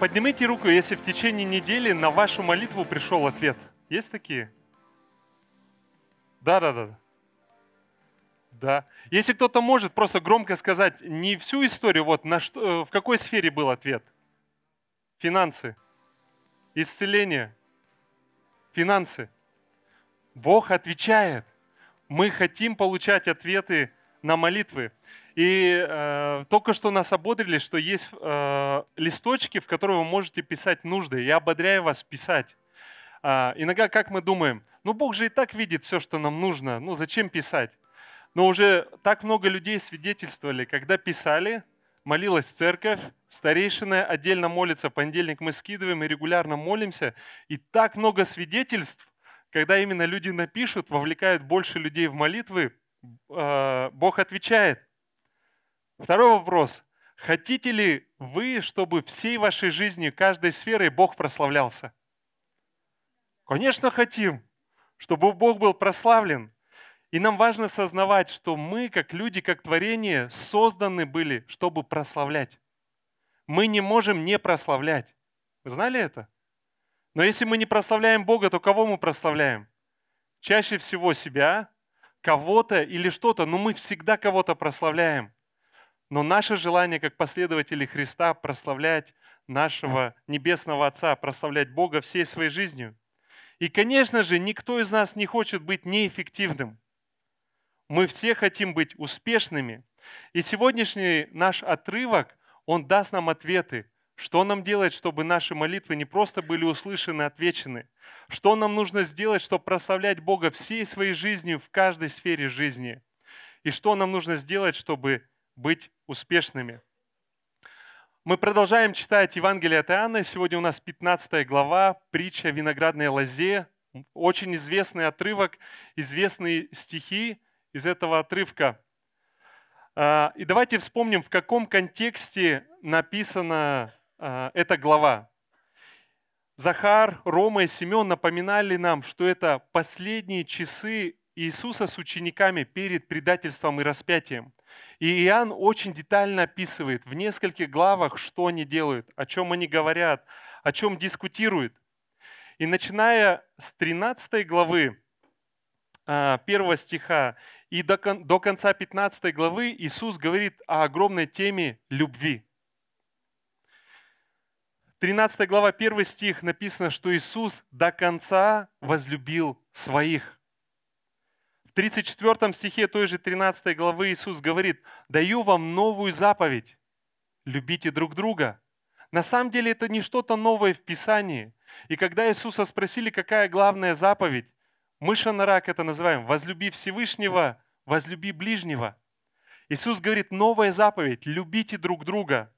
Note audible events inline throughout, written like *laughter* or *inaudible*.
Поднимите руку, если в течение недели на вашу молитву пришел ответ. Есть такие? Да, да, да. Да. Если кто-то может просто громко сказать не всю историю, вот на что, э, в какой сфере был ответ? Финансы. Исцеление. Финансы. Бог отвечает. Мы хотим получать ответы на молитвы. И э, только что нас ободрили, что есть э, листочки, в которые вы можете писать нужды. Я ободряю вас писать. Э, иногда как мы думаем, ну Бог же и так видит все, что нам нужно, ну зачем писать? Но уже так много людей свидетельствовали, когда писали, молилась церковь, старейшины отдельно молится молятся, понедельник мы скидываем и регулярно молимся. И так много свидетельств, когда именно люди напишут, вовлекают больше людей в молитвы, э, Бог отвечает. Второй вопрос. Хотите ли вы, чтобы всей вашей жизни, каждой сферой Бог прославлялся? Конечно, хотим, чтобы Бог был прославлен. И нам важно сознавать, что мы, как люди, как творение, созданы были, чтобы прославлять. Мы не можем не прославлять. Вы знали это? Но если мы не прославляем Бога, то кого мы прославляем? Чаще всего себя, кого-то или что-то, но мы всегда кого-то прославляем – но наше желание, как последователи Христа, прославлять нашего Небесного Отца, прославлять Бога всей своей жизнью. И, конечно же, никто из нас не хочет быть неэффективным. Мы все хотим быть успешными. И сегодняшний наш отрывок, он даст нам ответы, что нам делать, чтобы наши молитвы не просто были услышаны, отвечены? Что нам нужно сделать, чтобы прославлять Бога всей своей жизнью в каждой сфере жизни? И что нам нужно сделать, чтобы быть успешными. Мы продолжаем читать Евангелие от Иоанна. Сегодня у нас 15 глава, притча о виноградной лозе. Очень известный отрывок, известные стихи из этого отрывка. А, и давайте вспомним, в каком контексте написана а, эта глава. Захар, Рома и Семен напоминали нам, что это последние часы Иисуса с учениками перед предательством и распятием. И Иоанн очень детально описывает в нескольких главах, что они делают, о чем они говорят, о чем дискутируют. И начиная с 13 главы 1 а, стиха и до, конца 15 главы Иисус говорит о огромной теме любви. 13 глава 1 стих написано, что Иисус до конца возлюбил своих. 34 стихе той же 13 главы Иисус говорит, «Даю вам новую заповедь. Любите друг друга». На самом деле это не что-то новое в Писании. И когда Иисуса спросили, какая главная заповедь, мы шанарак это называем, возлюби Всевышнего, возлюби ближнего. Иисус говорит, новая заповедь, любите друг друга.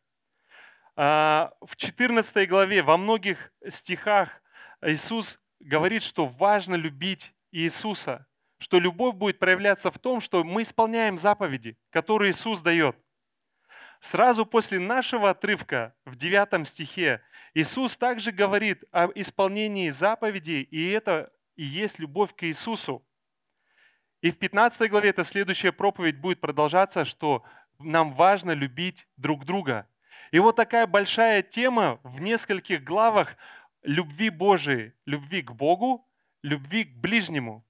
А, в 14 главе, во многих стихах Иисус говорит, что важно любить Иисуса что любовь будет проявляться в том, что мы исполняем заповеди, которые Иисус дает. Сразу после нашего отрывка в 9 стихе Иисус также говорит о исполнении заповедей, и это и есть любовь к Иисусу. И в 15 главе эта следующая проповедь будет продолжаться, что нам важно любить друг друга. И вот такая большая тема в нескольких главах любви Божией, любви к Богу, любви к ближнему –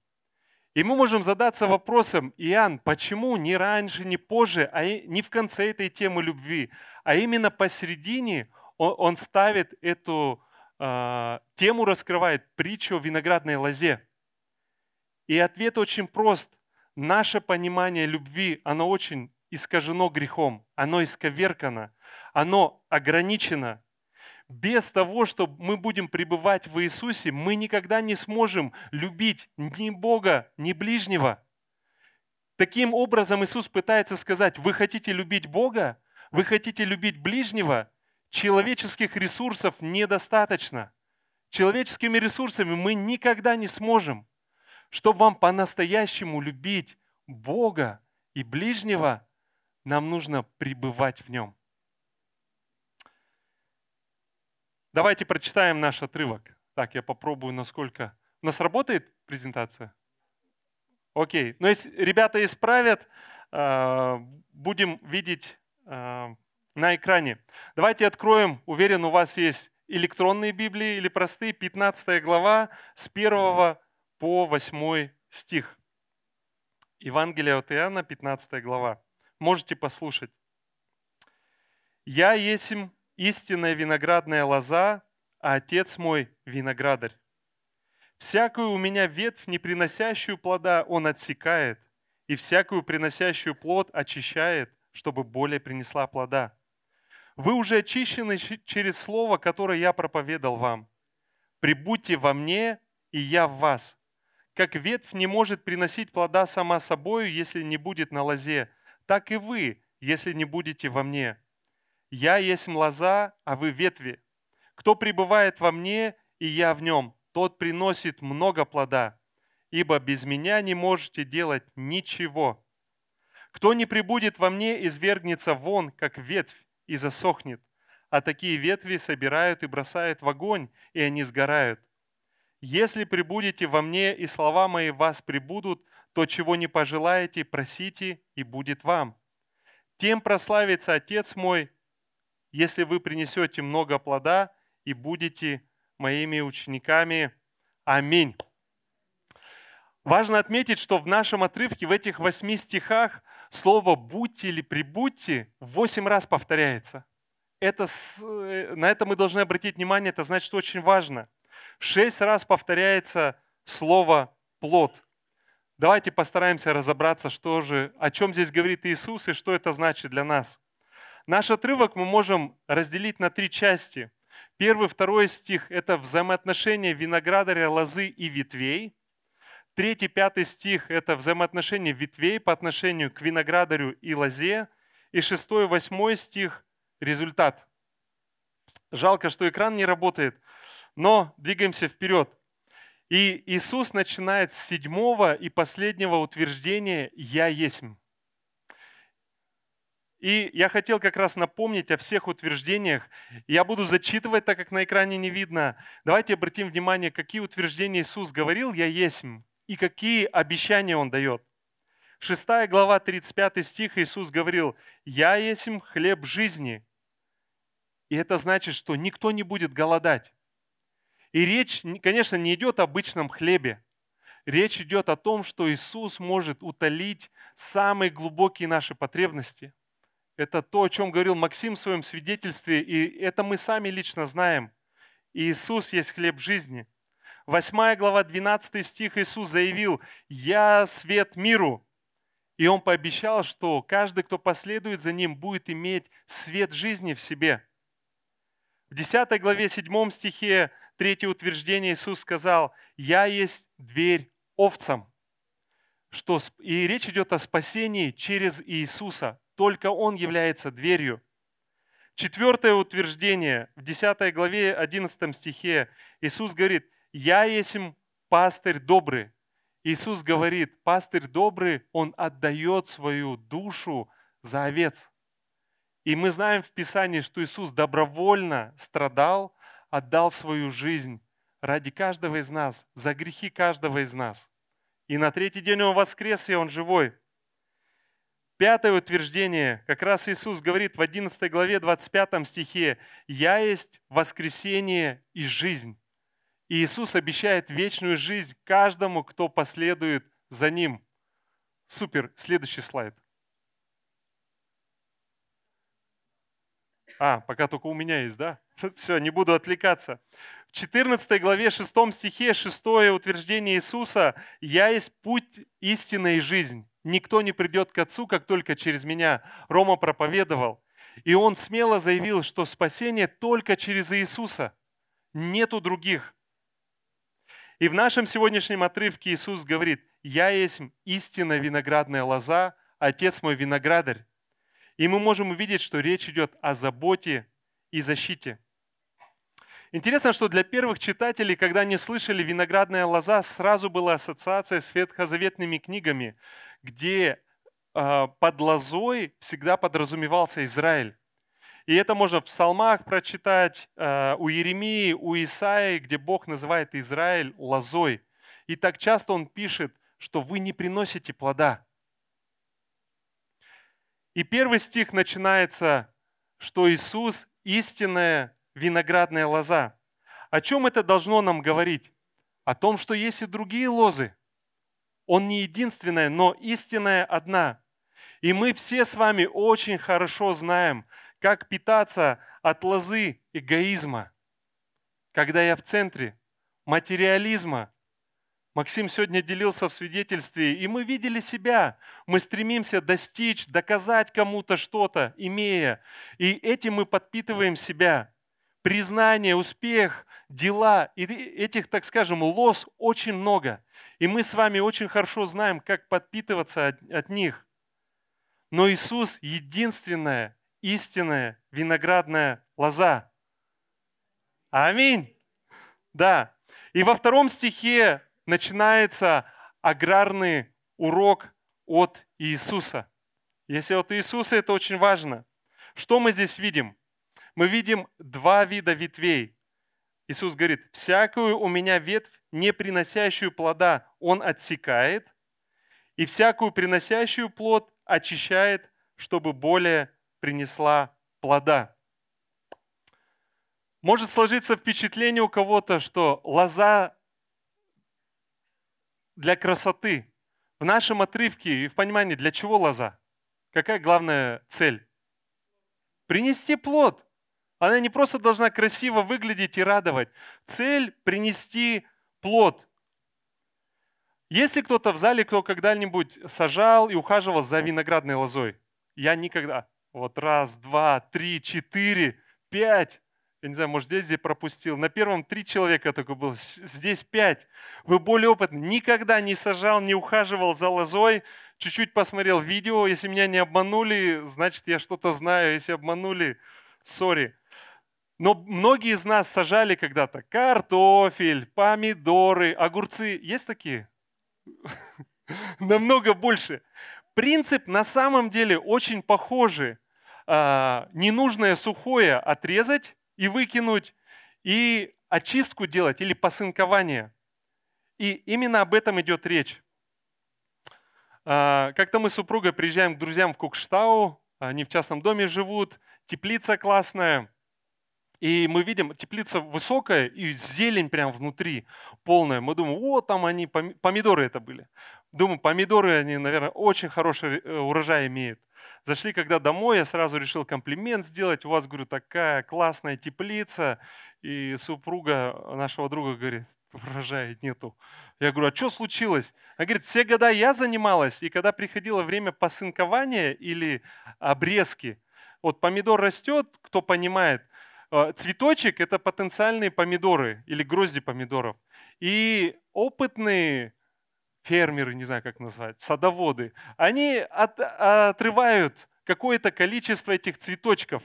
и мы можем задаться вопросом, Иоанн, почему не раньше, не позже, а не в конце этой темы любви, а именно посередине он, он ставит эту э, тему, раскрывает притчу о виноградной лозе. И ответ очень прост. Наше понимание любви, оно очень искажено грехом, оно исковеркано, оно ограничено, без того, что мы будем пребывать в Иисусе, мы никогда не сможем любить ни Бога, ни ближнего. Таким образом Иисус пытается сказать, вы хотите любить Бога, вы хотите любить ближнего, человеческих ресурсов недостаточно. Человеческими ресурсами мы никогда не сможем. Чтобы вам по-настоящему любить Бога и ближнего, нам нужно пребывать в Нем. Давайте прочитаем наш отрывок. Так, я попробую, насколько... У нас работает презентация? Окей. Но ну, если ребята исправят, э, будем видеть э, на экране. Давайте откроем, уверен, у вас есть электронные Библии или простые, 15 глава с 1 по 8 стих. Евангелие от Иоанна, 15 глава. Можете послушать. «Я есим истинная виноградная лоза, а Отец мой – виноградарь. Всякую у меня ветвь, не приносящую плода, он отсекает, и всякую приносящую плод очищает, чтобы более принесла плода. Вы уже очищены через слово, которое я проповедал вам. Прибудьте во мне, и я в вас. Как ветвь не может приносить плода сама собою, если не будет на лозе, так и вы, если не будете во мне. Я есть лоза, а вы ветви. Кто пребывает во мне, и я в нем, тот приносит много плода, ибо без меня не можете делать ничего. Кто не прибудет во мне, извергнется вон, как ветвь, и засохнет. А такие ветви собирают и бросают в огонь, и они сгорают. Если прибудете во мне, и слова мои вас прибудут, то, чего не пожелаете, просите, и будет вам. Тем прославится Отец мой, если вы принесете много плода и будете моими учениками. Аминь. Важно отметить, что в нашем отрывке, в этих восьми стихах, слово «будьте» или «прибудьте» восемь раз повторяется. Это, э, на это мы должны обратить внимание, это значит очень важно. Шесть раз повторяется слово «плод». Давайте постараемся разобраться, что же, о чем здесь говорит Иисус и что это значит для нас – Наш отрывок мы можем разделить на три части. Первый, второй стих – это взаимоотношения виноградаря, лозы и ветвей. Третий, пятый стих – это взаимоотношения ветвей по отношению к виноградарю и лозе. И шестой, восьмой стих – результат. Жалко, что экран не работает, но двигаемся вперед. И Иисус начинает с седьмого и последнего утверждения «Я есмь». И я хотел как раз напомнить о всех утверждениях. Я буду зачитывать, так как на экране не видно. Давайте обратим внимание, какие утверждения Иисус говорил «Я есть» и какие обещания Он дает. 6 глава, 35 стих Иисус говорил «Я есть хлеб жизни». И это значит, что никто не будет голодать. И речь, конечно, не идет о обычном хлебе. Речь идет о том, что Иисус может утолить самые глубокие наши потребности – это то, о чем говорил Максим в своем свидетельстве, и это мы сами лично знаем. Иисус есть хлеб жизни. 8 глава, 12 стих Иисус заявил, «Я свет миру». И Он пообещал, что каждый, кто последует за Ним, будет иметь свет жизни в себе. В 10 главе, 7 стихе, третье утверждение Иисус сказал, «Я есть дверь овцам». Что, и речь идет о спасении через Иисуса. Только Он является дверью. Четвертое утверждение в 10 главе 11 стихе. Иисус говорит, «Я есмь пастырь добрый». Иисус говорит, пастырь добрый, он отдает свою душу за овец. И мы знаем в Писании, что Иисус добровольно страдал, отдал свою жизнь ради каждого из нас, за грехи каждого из нас. И на третий день Он воскрес, и Он живой. Пятое утверждение, как раз Иисус говорит в 11 главе 25 стихе, «Я есть воскресение и жизнь». И Иисус обещает вечную жизнь каждому, кто последует за Ним. Супер, следующий слайд. А, пока только у меня есть, да? *laughs* Все, не буду отвлекаться. В 14 главе 6 стихе 6 утверждение Иисуса «Я есть путь, истина и жизнь». Никто не придет к Отцу, как только через меня. Рома проповедовал. И он смело заявил, что спасение только через Иисуса. Нету других. И в нашем сегодняшнем отрывке Иисус говорит, «Я есть истинная виноградная лоза, Отец мой виноградарь». И мы можем увидеть, что речь идет о заботе и защите. Интересно, что для первых читателей, когда они слышали «виноградная лоза», сразу была ассоциация с ветхозаветными книгами, где а, под лозой всегда подразумевался Израиль. И это можно в псалмах прочитать, а, у Еремии, у Исаи, где Бог называет Израиль лозой. И так часто он пишет, что вы не приносите плода. И первый стих начинается, что Иисус – истинная виноградная лоза. О чем это должно нам говорить? О том, что есть и другие лозы – он не единственная, но истинная одна. И мы все с вами очень хорошо знаем, как питаться от лозы эгоизма. Когда я в центре материализма, Максим сегодня делился в свидетельстве, и мы видели себя. Мы стремимся достичь, доказать кому-то что-то, имея. И этим мы подпитываем себя признание, успех, дела. И этих, так скажем, лос очень много. И мы с вами очень хорошо знаем, как подпитываться от, от них. Но Иисус – единственная истинная виноградная лоза. Аминь. Да. И во втором стихе начинается аграрный урок от Иисуса. Если от Иисуса, это очень важно. Что мы здесь видим? мы видим два вида ветвей. Иисус говорит, всякую у меня ветвь, не приносящую плода, он отсекает, и всякую приносящую плод очищает, чтобы более принесла плода. Может сложиться впечатление у кого-то, что лоза для красоты. В нашем отрывке и в понимании, для чего лоза? Какая главная цель? Принести плод. Она не просто должна красиво выглядеть и радовать. Цель – принести плод. Если кто-то в зале, кто когда-нибудь сажал и ухаживал за виноградной лозой, я никогда. Вот раз, два, три, четыре, пять. Я не знаю, может, здесь я пропустил. На первом три человека только было. здесь пять. Вы более опытны. Никогда не сажал, не ухаживал за лозой. Чуть-чуть посмотрел видео. Если меня не обманули, значит, я что-то знаю. Если обманули, сори. Но многие из нас сажали когда-то картофель, помидоры, огурцы. Есть такие? *laughs* Намного больше. Принцип на самом деле очень похожий. А, ненужное сухое отрезать и выкинуть, и очистку делать или посынкование. И именно об этом идет речь. А, как-то мы с супругой приезжаем к друзьям в Кукштау, они в частном доме живут, теплица классная – и мы видим, теплица высокая и зелень прям внутри полная. Мы думаем, о, там они, помидоры это были. Думаю, помидоры, они, наверное, очень хороший э, урожай имеют. Зашли когда домой, я сразу решил комплимент сделать. У вас, говорю, такая классная теплица. И супруга нашего друга говорит, урожая нету. Я говорю, а что случилось? Она говорит, все года я занималась, и когда приходило время посынкования или обрезки, вот помидор растет, кто понимает, Э, цветочек – это потенциальные помидоры или грозди помидоров. И опытные фермеры, не знаю, как назвать, садоводы, они от, отрывают какое-то количество этих цветочков.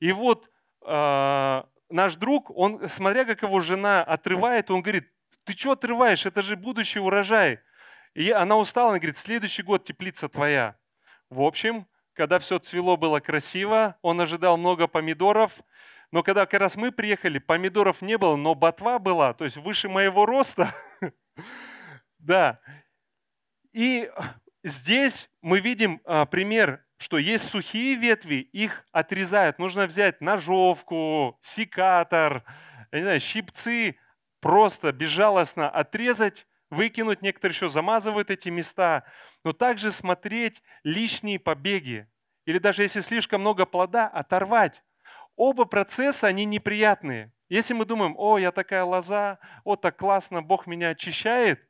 И вот э, наш друг, он, смотря как его жена отрывает, он говорит, ты что отрываешь, это же будущий урожай. И она устала, она говорит, следующий год теплица твоя. В общем, когда все цвело было красиво, он ожидал много помидоров, но когда как раз мы приехали, помидоров не было, но ботва была, то есть выше моего роста. *laughs* Да. И здесь мы видим а, пример, что есть сухие ветви, их отрезают. Нужно взять ножовку, секатор, я не знаю, щипцы, просто безжалостно отрезать, выкинуть. Некоторые еще замазывают эти места. Но также смотреть лишние побеги. Или даже если слишком много плода, оторвать Оба процесса, они неприятные. Если мы думаем, о, я такая лоза, о, так классно, Бог меня очищает,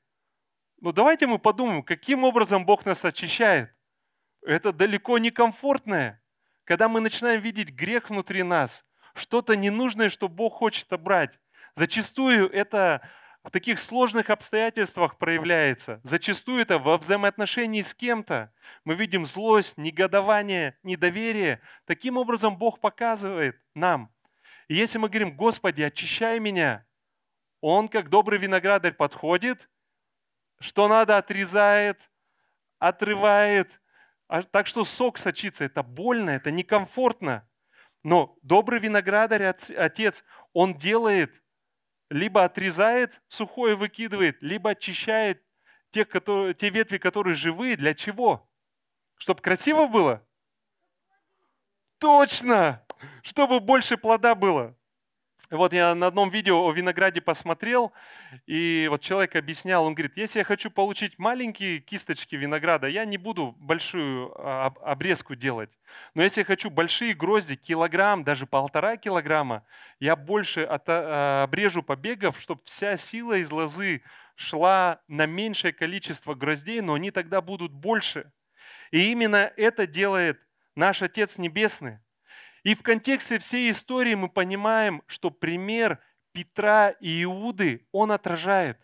ну давайте мы подумаем, каким образом Бог нас очищает. Это далеко не комфортное. Когда мы начинаем видеть грех внутри нас, что-то ненужное, что Бог хочет обрать, зачастую это в таких сложных обстоятельствах проявляется. Зачастую это во взаимоотношении с кем-то. Мы видим злость, негодование, недоверие. Таким образом Бог показывает нам. И если мы говорим, Господи, очищай меня, Он, как добрый виноградарь, подходит, что надо, отрезает, отрывает. А так что сок сочится. Это больно, это некомфортно. Но добрый виноградарь, Отец, Он делает либо отрезает сухое выкидывает, либо очищает те, которые, те ветви, которые живые. Для чего? Чтобы красиво было? Точно! Чтобы больше плода было. Вот я на одном видео о винограде посмотрел, и вот человек объяснял, он говорит, если я хочу получить маленькие кисточки винограда, я не буду большую а, обрезку делать. Но если я хочу большие грозди, килограмм, даже полтора килограмма, я больше а, обрежу побегов, чтобы вся сила из лозы шла на меньшее количество гроздей, но они тогда будут больше. И именно это делает наш Отец Небесный. И в контексте всей истории мы понимаем, что пример Петра и Иуды, он отражает.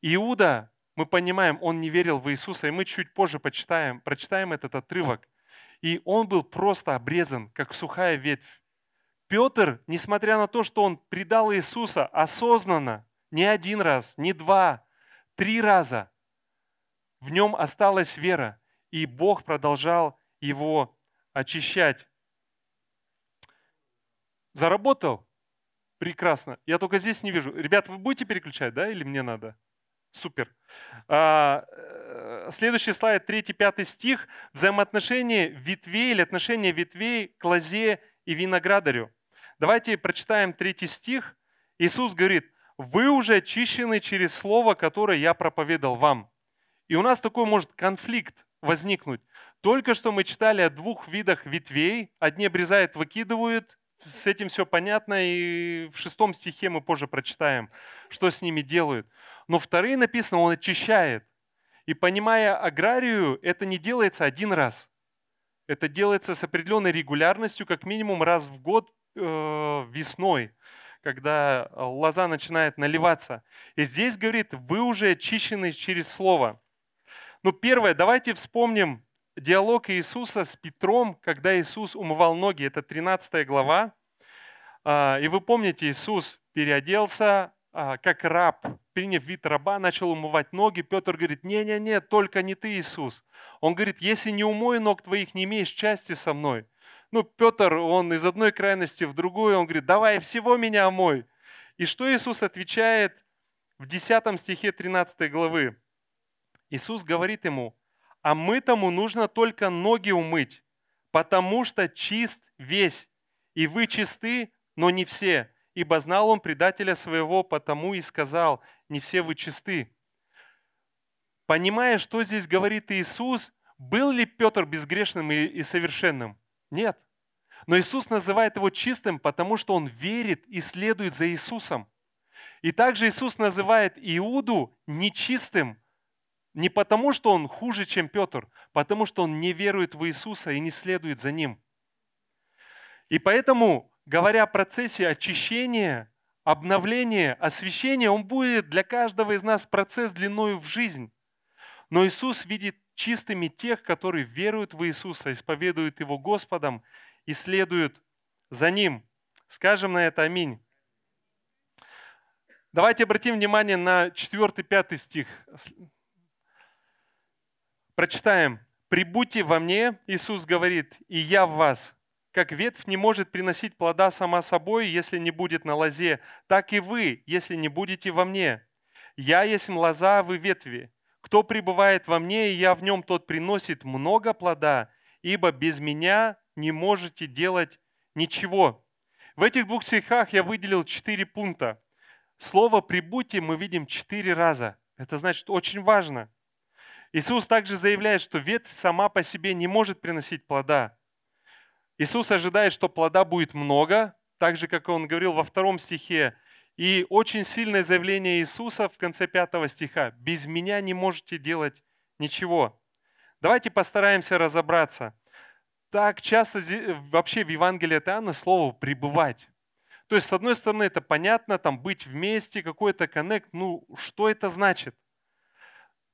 Иуда, мы понимаем, он не верил в Иисуса, и мы чуть позже почитаем, прочитаем этот отрывок. И он был просто обрезан, как сухая ветвь. Петр, несмотря на то, что он предал Иисуса осознанно, не один раз, не два, три раза, в нем осталась вера, и Бог продолжал его очищать. Заработал? Прекрасно. Я только здесь не вижу. Ребят, вы будете переключать, да, или мне надо? Супер. А, э, следующий слайд, 3-5 стих. Взаимоотношения ветвей или отношения ветвей к лозе и виноградарю. Давайте прочитаем третий стих. Иисус говорит, вы уже очищены через слово, которое я проповедовал вам. И у нас такой может конфликт возникнуть. Только что мы читали о двух видах ветвей. Одни обрезают, выкидывают. С этим все понятно, и в шестом стихе мы позже прочитаем, что с ними делают. Но вторые написано, он очищает. И понимая аграрию, это не делается один раз. Это делается с определенной регулярностью, как минимум раз в год э, весной, когда э, лоза начинает наливаться. И здесь говорит, вы уже очищены через слово. Ну, первое, давайте вспомним диалог Иисуса с Петром, когда Иисус умывал ноги. Это 13 глава. А, и вы помните, Иисус переоделся а, как раб, приняв вид раба, начал умывать ноги. Петр говорит, не-не-не, только не ты, Иисус. Он говорит, если не умою ног твоих, не имеешь части со мной. Ну, Петр, он из одной крайности в другую, он говорит, давай всего меня омой. И что Иисус отвечает в 10 стихе 13 главы? Иисус говорит ему, а мы тому нужно только ноги умыть, потому что чист весь, и вы чисты, но не все, ибо знал он предателя своего, потому и сказал, не все вы чисты». Понимая, что здесь говорит Иисус, был ли Петр безгрешным и совершенным? Нет. Но Иисус называет его чистым, потому что он верит и следует за Иисусом. И также Иисус называет Иуду нечистым, не потому, что он хуже, чем Петр, потому что он не верует в Иисуса и не следует за ним. И поэтому, говоря о процессе очищения, обновления, освящения, он будет для каждого из нас процесс длиною в жизнь. Но Иисус видит чистыми тех, которые веруют в Иисуса, исповедуют Его Господом и следуют за Ним. Скажем на это аминь. Давайте обратим внимание на 4-5 стих Прочитаем. «Прибудьте во мне», Иисус говорит, «и я в вас». Как ветвь не может приносить плода сама собой, если не будет на лозе, так и вы, если не будете во мне. Я есть лоза, вы ветви. Кто пребывает во мне, и я в нем, тот приносит много плода, ибо без меня не можете делать ничего. В этих двух стихах я выделил четыре пункта. Слово «прибудьте» мы видим четыре раза. Это значит очень важно – Иисус также заявляет, что ветвь сама по себе не может приносить плода. Иисус ожидает, что плода будет много, так же, как он говорил во втором стихе. И очень сильное заявление Иисуса в конце пятого стиха. «Без меня не можете делать ничего». Давайте постараемся разобраться. Так часто вообще в Евангелии от Иоанна слово «пребывать». То есть, с одной стороны, это понятно, там быть вместе, какой-то коннект, ну, что это значит?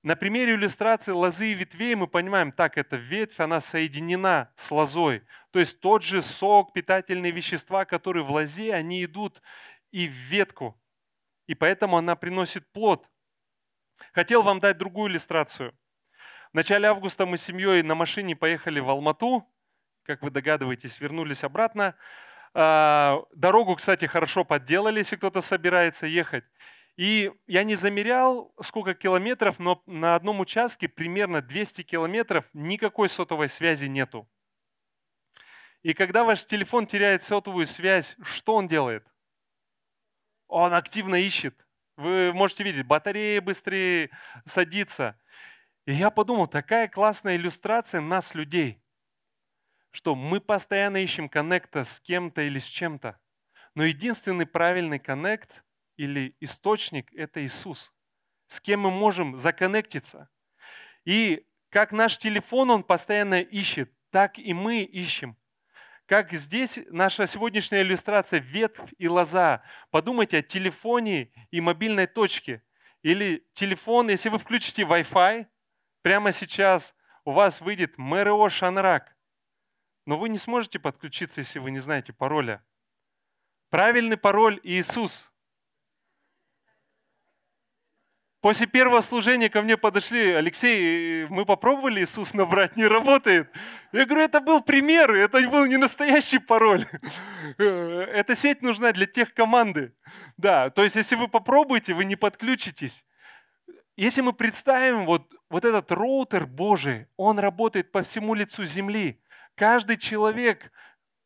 На примере иллюстрации лозы и ветвей мы понимаем, так, эта ветвь, она соединена с лозой. То есть тот же сок, питательные вещества, которые в лозе, они идут и в ветку. И поэтому она приносит плод. Хотел вам дать другую иллюстрацию. В начале августа мы с семьей на машине поехали в Алмату. Как вы догадываетесь, вернулись обратно. А, дорогу, кстати, хорошо подделали, если кто-то собирается ехать. И я не замерял, сколько километров, но на одном участке примерно 200 километров никакой сотовой связи нету. И когда ваш телефон теряет сотовую связь, что он делает? Он активно ищет. Вы можете видеть, батарея быстрее садится. И я подумал, такая классная иллюстрация нас, людей, что мы постоянно ищем коннекта с кем-то или с чем-то. Но единственный правильный коннект или источник – это Иисус, с кем мы можем законнектиться. И как наш телефон он постоянно ищет, так и мы ищем. Как здесь наша сегодняшняя иллюстрация ветвь и лоза. Подумайте о телефоне и мобильной точке. Или телефон, если вы включите Wi-Fi, прямо сейчас у вас выйдет МРО Шанрак. Но вы не сможете подключиться, если вы не знаете пароля. Правильный пароль Иисус. После первого служения ко мне подошли, Алексей, мы попробовали Иисус набрать, не работает. Я говорю, это был пример, это был не настоящий пароль. Э, эта сеть нужна для тех команды. Да, то есть если вы попробуете, вы не подключитесь. Если мы представим вот, вот этот роутер Божий, он работает по всему лицу земли. Каждый человек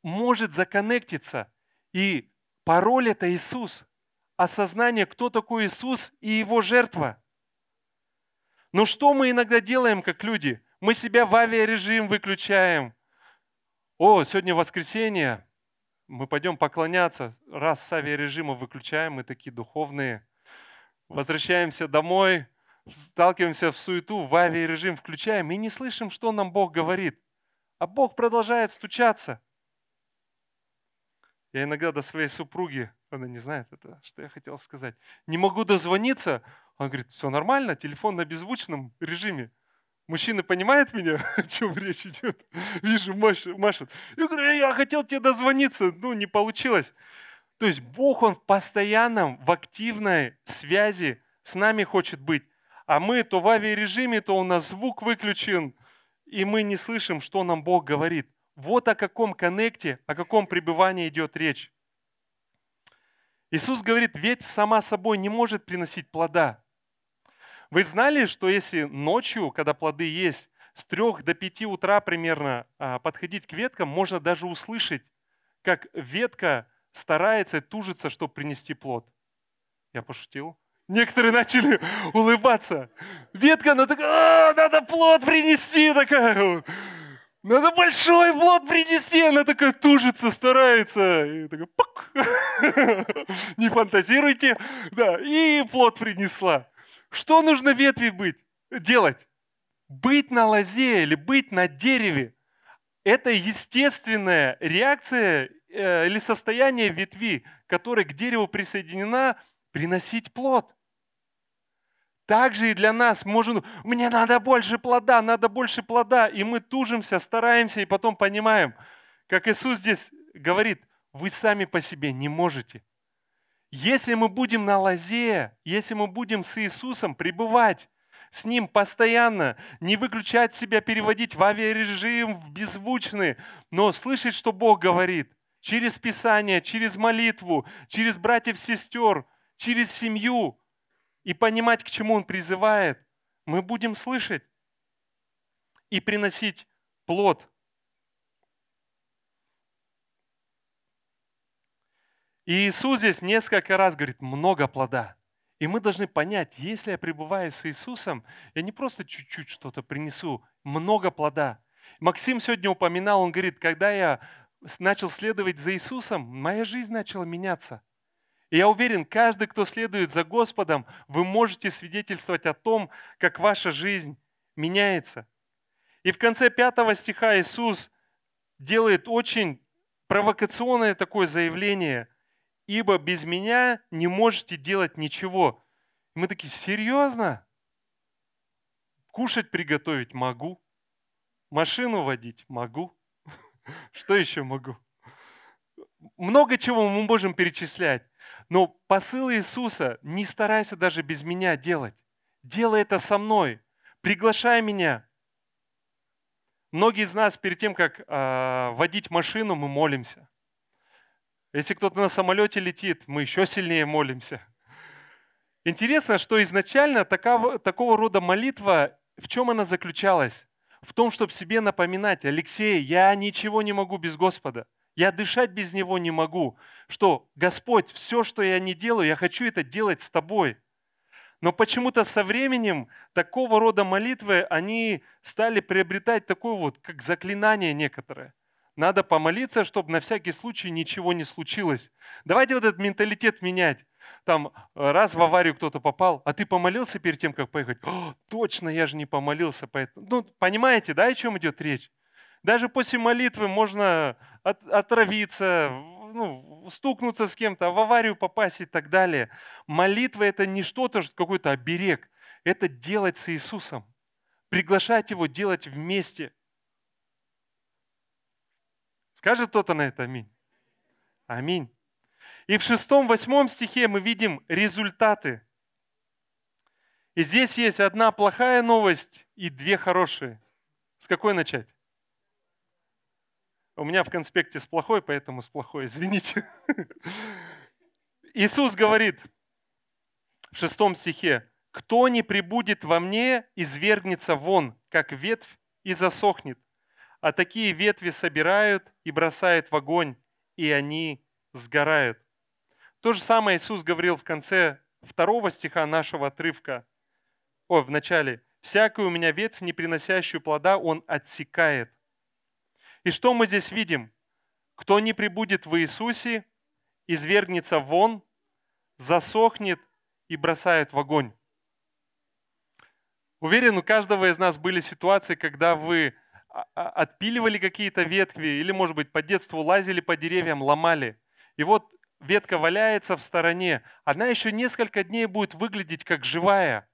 может законнектиться. И пароль это Иисус осознание, кто такой Иисус и его жертва. Но что мы иногда делаем, как люди? Мы себя в авиарежим выключаем. О, сегодня воскресенье, мы пойдем поклоняться. Раз с авиарежима выключаем, мы такие духовные. Возвращаемся домой, сталкиваемся в суету, в авиарежим включаем и не слышим, что нам Бог говорит. А Бог продолжает стучаться – я иногда до своей супруги, она не знает это, что я хотел сказать, не могу дозвониться. Она говорит, все нормально, телефон на беззвучном режиме. Мужчина понимает меня, *laughs* о чем речь идет? Вижу, машет. Я говорю, я хотел тебе дозвониться, ну не получилось. То есть Бог, Он в постоянном, в активной связи с нами хочет быть. А мы то в авиарежиме, то у нас звук выключен, и мы не слышим, что нам Бог говорит. Вот о каком коннекте, о каком пребывании идет речь. Иисус говорит, ведь сама собой не может приносить плода. Вы знали, что если ночью, когда плоды есть, с трех до пяти утра примерно а, подходить к веткам, можно даже услышать, как ветка старается и тужится, чтобы принести плод. Я пошутил. Некоторые начали *laughs* улыбаться. Ветка, она такая, а, надо плод принести, такая надо «Ну, большой плод принести, Она такая тужится, старается. И такая, пак. *laughs* Не фантазируйте. Да, и плод принесла. Что нужно ветви быть, делать? Быть на лозе или быть на дереве – это естественная реакция э, или состояние ветви, которая к дереву присоединена, приносить плод – также и для нас можно мне надо больше плода, надо больше плода. И мы тужимся, стараемся, и потом понимаем, как Иисус здесь говорит, вы сами по себе не можете. Если мы будем на лозе, если мы будем с Иисусом пребывать, с Ним постоянно, не выключать себя, переводить в авиарежим, в беззвучный, но слышать, что Бог говорит, через Писание, через молитву, через братьев-сестер, через семью – и понимать, к чему Он призывает, мы будем слышать и приносить плод. И Иисус здесь несколько раз говорит, много плода. И мы должны понять, если я пребываю с Иисусом, я не просто чуть-чуть что-то принесу, много плода. Максим сегодня упоминал, он говорит, когда я начал следовать за Иисусом, моя жизнь начала меняться – и я уверен, каждый, кто следует за Господом, вы можете свидетельствовать о том, как ваша жизнь меняется. И в конце пятого стиха Иисус делает очень провокационное такое заявление, «Ибо без меня не можете делать ничего». И мы такие, серьезно? Кушать приготовить могу, машину водить могу. *laughs* Что еще могу? Много чего мы можем перечислять. Но посыл Иисуса не старайся даже без меня делать. Делай это со мной. Приглашай меня. Многие из нас перед тем, как э, водить машину, мы молимся. Если кто-то на самолете летит, мы еще сильнее молимся. Интересно, что изначально такого, такого рода молитва, в чем она заключалась? В том, чтобы себе напоминать, Алексей, я ничего не могу без Господа. Я дышать без Него не могу что «Господь, все, что я не делаю, я хочу это делать с Тобой». Но почему-то со временем такого рода молитвы, они стали приобретать такое вот, как заклинание некоторое. Надо помолиться, чтобы на всякий случай ничего не случилось. Давайте вот этот менталитет менять. Там э, раз в аварию кто-то попал, а ты помолился перед тем, как поехать? О, точно, я же не помолился. Поэтому... Ну, понимаете, да, о чем идет речь? Даже после молитвы можно от, отравиться, ну, стукнуться с кем-то, в аварию попасть и так далее. Молитва – это не что-то, какой-то оберег. Это делать с Иисусом. Приглашать Его делать вместе. Скажет кто-то на это аминь? Аминь. И в шестом, восьмом стихе мы видим результаты. И здесь есть одна плохая новость и две хорошие. С какой начать? У меня в конспекте с плохой, поэтому с плохой, *laughs* извините. Иисус говорит в шестом стихе, «Кто не прибудет во мне, извергнется вон, как ветвь, и засохнет. А такие ветви собирают и бросают в огонь, и они сгорают». То же самое Иисус говорил в конце второго стиха нашего отрывка. О, в начале. «Всякую у меня ветвь, не приносящую плода, он отсекает, и что мы здесь видим? Кто не прибудет в Иисусе, извергнется вон, засохнет и бросает в огонь. Уверен, у каждого из нас были ситуации, когда вы а, а, отпиливали какие-то ветви или, может быть, по детству лазили по деревьям, ломали. И вот ветка валяется в стороне. Она еще несколько дней будет выглядеть как живая.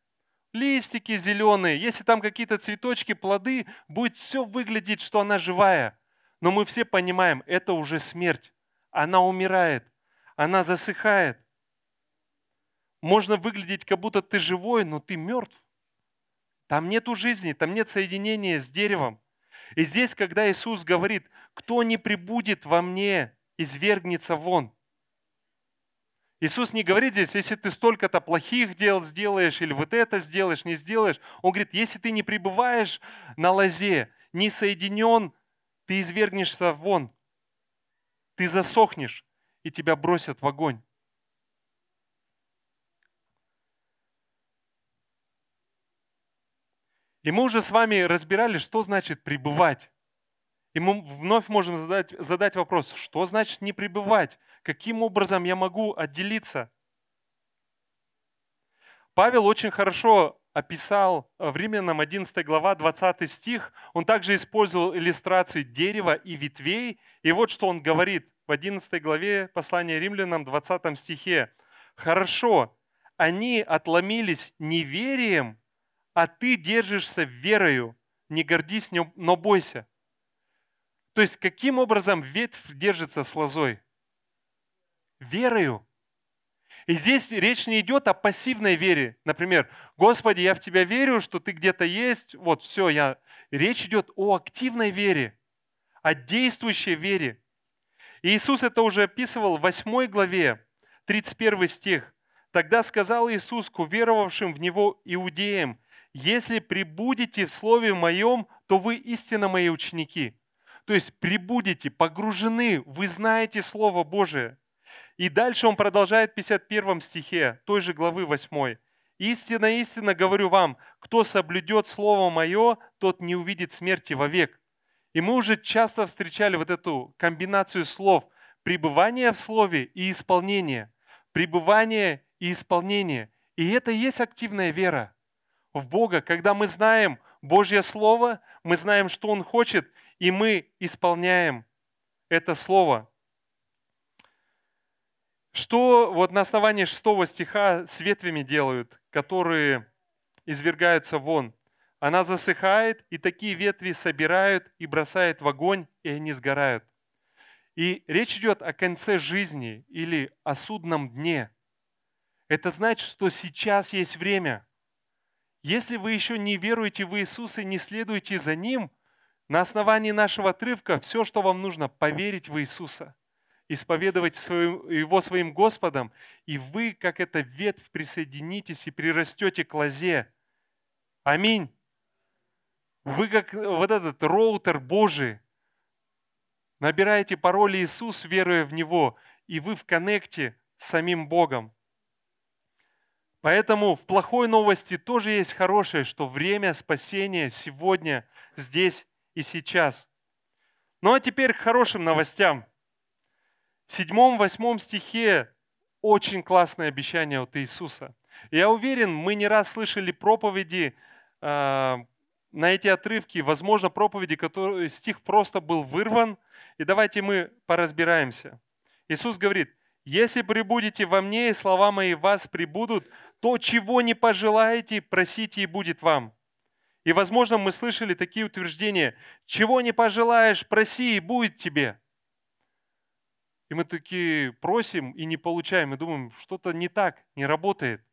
Листики зеленые, если там какие-то цветочки, плоды, будет все выглядеть, что она живая. Но мы все понимаем, это уже смерть. Она умирает, она засыхает. Можно выглядеть, как будто ты живой, но ты мертв. Там нету жизни, там нет соединения с деревом. И здесь, когда Иисус говорит, кто не прибудет во мне, извергнется вон. Иисус не говорит здесь, если ты столько-то плохих дел сделаешь, или вот это сделаешь, не сделаешь. Он говорит, если ты не пребываешь на лозе, не соединен ты извергнешься вон. Ты засохнешь, и тебя бросят в огонь. И мы уже с вами разбирали, что значит пребывать. И мы вновь можем задать, задать вопрос, что значит не пребывать? Каким образом я могу отделиться? Павел очень хорошо описал э, в Римлянам 11 глава 20 стих, он также использовал иллюстрации дерева и ветвей. И вот что он говорит в 11 главе послания Римлянам 20 стихе. «Хорошо, они отломились неверием, а ты держишься верою. Не гордись, но бойся». То есть каким образом ветвь держится с лозой? Верою. И здесь речь не идет о пассивной вере. Например, «Господи, я в Тебя верю, что Ты где-то есть, вот все, я...» Речь идет о активной вере, о действующей вере. И Иисус это уже описывал в 8 главе, 31 стих. «Тогда сказал Иисус к уверовавшим в Него иудеям, «Если прибудете в Слове Моем, то вы истинно Мои ученики». То есть прибудете, погружены, вы знаете Слово Божие. И дальше он продолжает в 51 стихе той же главы 8. «Истинно, истинно говорю вам, кто соблюдет слово мое, тот не увидит смерти вовек». И мы уже часто встречали вот эту комбинацию слов «пребывание в слове» и «исполнение». Пребывание и исполнение. И это и есть активная вера в Бога, когда мы знаем Божье Слово, мы знаем, что Он хочет, и мы исполняем это Слово. Что вот на основании шестого стиха с ветвями делают, которые извергаются вон? Она засыхает, и такие ветви собирают и бросают в огонь, и они сгорают. И речь идет о конце жизни или о судном дне. Это значит, что сейчас есть время. Если вы еще не веруете в Иисуса и не следуете за Ним, на основании нашего отрывка все, что вам нужно, поверить в Иисуса – исповедовать свою, его своим Господом, и вы, как эта ветвь, присоединитесь и прирастете к лозе. Аминь. Вы, как вот этот роутер Божий, набираете пароль Иисус, веруя в Него, и вы в коннекте с самим Богом. Поэтому в плохой новости тоже есть хорошее, что время спасения сегодня, здесь и сейчас. Ну а теперь к хорошим новостям. 7-8 стихе очень классное обещание от Иисуса. Я уверен, мы не раз слышали проповеди э, на эти отрывки, возможно, проповеди, которые стих просто был вырван. И давайте мы поразбираемся. Иисус говорит, если прибудете во мне, и слова мои вас прибудут, то, чего не пожелаете, просите и будет вам. И, возможно, мы слышали такие утверждения, чего не пожелаешь, проси и будет тебе. И мы такие просим и не получаем, и думаем, что-то не так, не работает.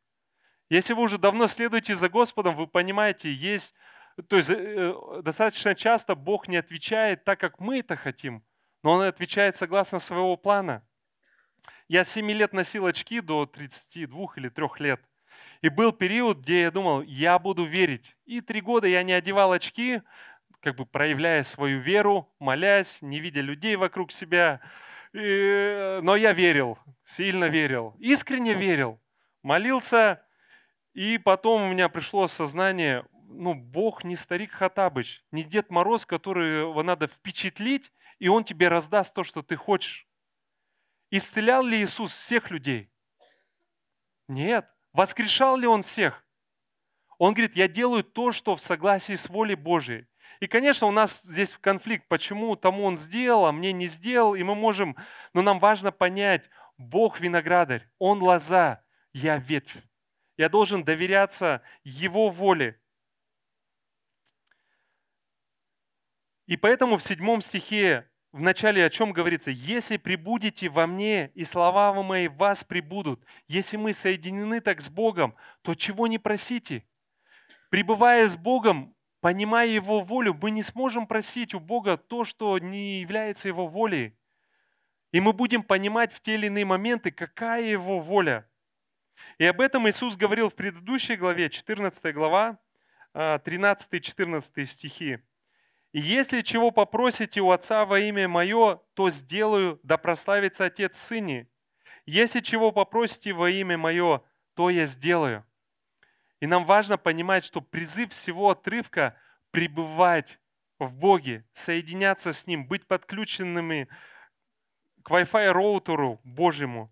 Если вы уже давно следуете за Господом, вы понимаете, есть, то есть э, э, достаточно часто Бог не отвечает так, как мы это хотим, но Он отвечает согласно своего плана. Я 7 лет носил очки до 32 или 3 лет. И был период, где я думал, я буду верить. И три года я не одевал очки, как бы проявляя свою веру, молясь, не видя людей вокруг себя, и, э, но я верил, сильно верил, искренне верил, молился. И потом у меня пришло сознание, ну, Бог не старик Хатабыч, не Дед Мороз, которого надо впечатлить, и он тебе раздаст то, что ты хочешь. Исцелял ли Иисус всех людей? Нет. Воскрешал ли Он всех? Он говорит, я делаю то, что в согласии с волей Божией. И, конечно, у нас здесь конфликт, почему тому он сделал, а мне не сделал, и мы можем, но нам важно понять, Бог виноградарь, Он лоза, я ветвь. Я должен доверяться Его воле. И поэтому в седьмом стихе в начале о чем говорится? «Если прибудете во мне, и слова мои в вас прибудут, если мы соединены так с Богом, то чего не просите? Пребывая с Богом, Понимая Его волю, мы не сможем просить у Бога то, что не является Его волей. И мы будем понимать в те или иные моменты, какая Его воля. И об этом Иисус говорил в предыдущей главе, 14 глава, 13-14 а, стихи. «И если чего попросите у Отца во имя Мое, то сделаю, да прославится Отец в Сыне. Если чего попросите во имя Мое, то я сделаю». И нам важно понимать, что призыв всего отрывка – пребывать в Боге, соединяться с Ним, быть подключенными к Wi-Fi роутеру Божьему.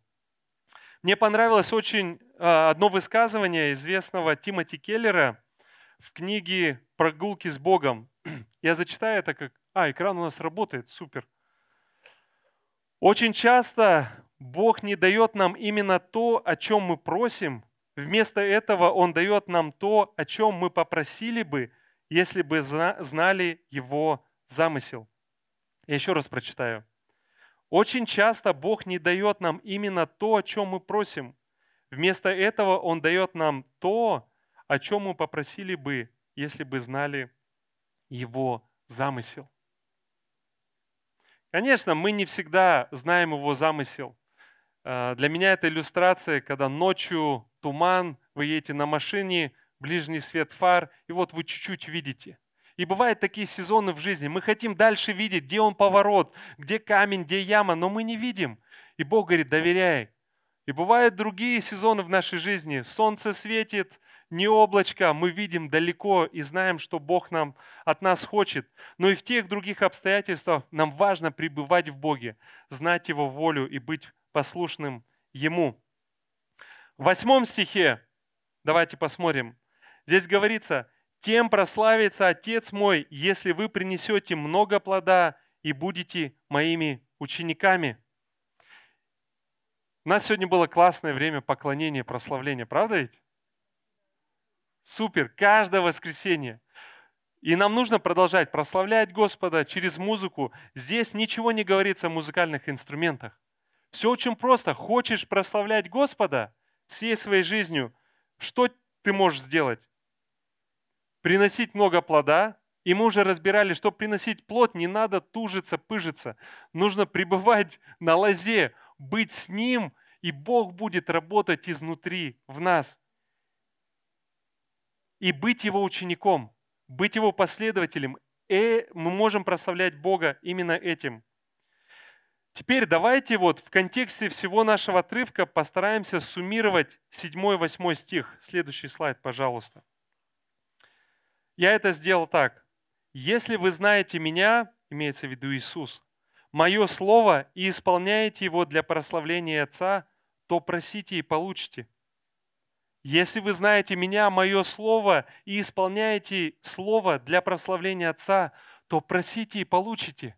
Мне понравилось очень а, одно высказывание известного Тимоти Келлера в книге «Прогулки с Богом». *clears throat* Я зачитаю это как... А, экран у нас работает, супер. Очень часто Бог не дает нам именно то, о чем мы просим, Вместо этого Он дает нам то, о чем мы попросили бы, если бы знали Его замысел. Я еще раз прочитаю. Очень часто Бог не дает нам именно то, о чем мы просим. Вместо этого Он дает нам то, о чем мы попросили бы, если бы знали Его замысел. Конечно, мы не всегда знаем Его замысел. Э, для меня это иллюстрация, когда ночью туман, вы едете на машине, ближний свет фар, и вот вы чуть-чуть видите. И бывают такие сезоны в жизни. Мы хотим дальше видеть, где он поворот, где камень, где яма, но мы не видим. И Бог говорит, доверяй. И бывают другие сезоны в нашей жизни. Солнце светит, не облачко, мы видим далеко и знаем, что Бог нам, от нас хочет. Но и в тех других обстоятельствах нам важно пребывать в Боге, знать Его волю и быть послушным Ему. В восьмом стихе, давайте посмотрим, здесь говорится, «Тем прославится Отец мой, если вы принесете много плода и будете моими учениками». У нас сегодня было классное время поклонения, прославления, правда ведь? Супер, каждое воскресенье. И нам нужно продолжать прославлять Господа через музыку. Здесь ничего не говорится о музыкальных инструментах. Все очень просто. Хочешь прославлять Господа, всей своей жизнью, что ты можешь сделать? Приносить много плода, и мы уже разбирали, что приносить плод не надо тужиться, пыжиться. Нужно пребывать на лозе, быть с Ним, и Бог будет работать изнутри, в нас. И быть Его учеником, быть Его последователем. И э, мы можем прославлять Бога именно этим. Теперь давайте вот в контексте всего нашего отрывка постараемся суммировать 7-8 стих. Следующий слайд, пожалуйста. Я это сделал так. «Если вы знаете меня, имеется в виду Иисус, мое слово и исполняете его для прославления Отца, то просите и получите. Если вы знаете меня, мое слово и исполняете слово для прославления Отца, то просите и получите.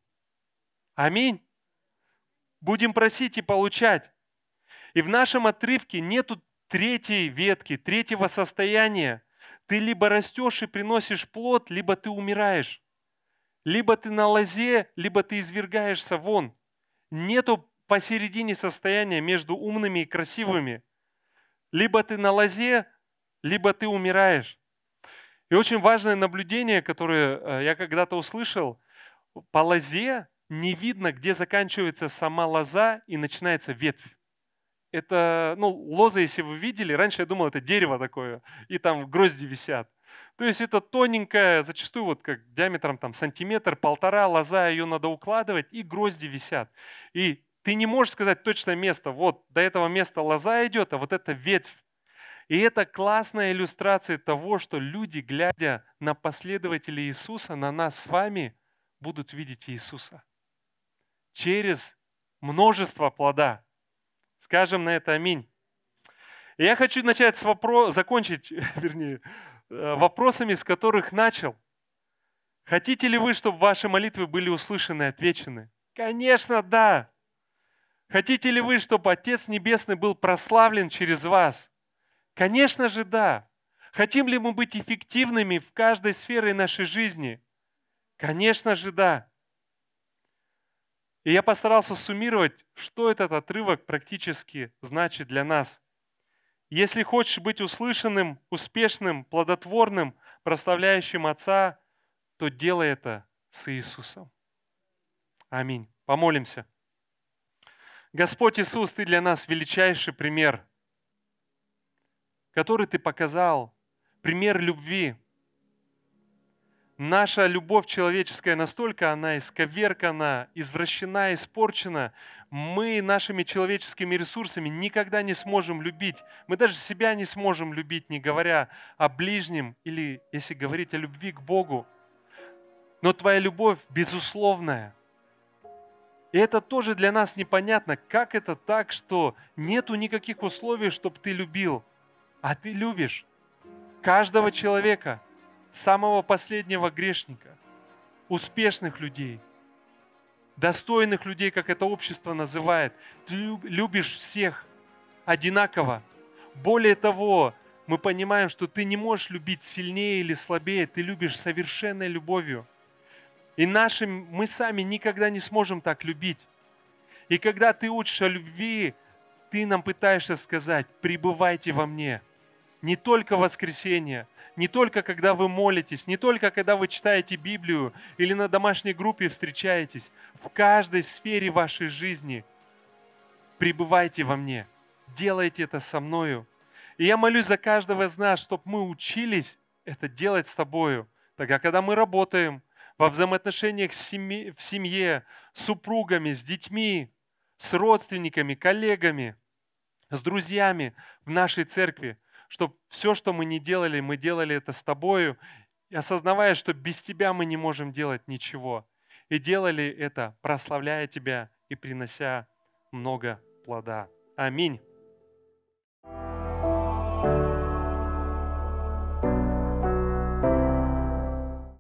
Аминь. Будем просить и получать. И в нашем отрывке нету третьей ветки, третьего состояния. Ты либо растешь и приносишь плод, либо ты умираешь. Либо ты на лозе, либо ты извергаешься вон. Нету посередине состояния между умными и красивыми. Либо ты на лозе, либо ты умираешь. И очень важное наблюдение, которое э, я когда-то услышал, по лозе не видно, где заканчивается сама лоза и начинается ветвь. Это, ну, лоза, если вы видели, раньше я думал, это дерево такое, и там грозди висят. То есть это тоненькая, зачастую вот как диаметром там сантиметр, полтора, лоза, ее надо укладывать, и грозди висят. И ты не можешь сказать точное место, вот до этого места лоза идет, а вот это ветвь. И это классная иллюстрация того, что люди, глядя на последователей Иисуса, на нас с вами, будут видеть Иисуса через множество плода. Скажем на это аминь. И я хочу начать с вопроса, закончить, *laughs* вернее, э, вопросами, с которых начал. Хотите ли вы, чтобы ваши молитвы были услышаны и отвечены? Конечно, да. Хотите ли вы, чтобы Отец Небесный был прославлен через вас? Конечно же, да. Хотим ли мы быть эффективными в каждой сфере нашей жизни? Конечно же, да. И я постарался суммировать, что этот отрывок практически значит для нас. Если хочешь быть услышанным, успешным, плодотворным, прославляющим Отца, то делай это с Иисусом. Аминь. Помолимся. Господь Иисус, Ты для нас величайший пример, который Ты показал, пример любви, наша любовь человеческая настолько, она исковеркана, извращена, испорчена, мы нашими человеческими ресурсами никогда не сможем любить. Мы даже себя не сможем любить, не говоря о ближнем или если говорить о любви к Богу. Но твоя любовь безусловная. И это тоже для нас непонятно, как это так, что нету никаких условий, чтобы ты любил, а ты любишь каждого человека – самого последнего грешника, успешных людей, достойных людей, как это общество называет. Ты любишь всех одинаково. Более того, мы понимаем, что ты не можешь любить сильнее или слабее, ты любишь совершенной любовью. И нашим мы сами никогда не сможем так любить. И когда ты учишь о любви, ты нам пытаешься сказать, пребывайте во мне – не только воскресенье, не только когда вы молитесь, не только когда вы читаете Библию или на домашней группе встречаетесь, в каждой сфере вашей жизни пребывайте во мне, делайте это со мною. И я молюсь за каждого из нас, чтобы мы учились это делать с тобою, тогда, когда мы работаем, во взаимоотношениях с семье, в семье, с супругами, с детьми, с родственниками, коллегами, с друзьями в нашей церкви – чтобы все, что мы не делали, мы делали это с Тобою, и осознавая, что без Тебя мы не можем делать ничего. И делали это, прославляя Тебя и принося много плода. Аминь.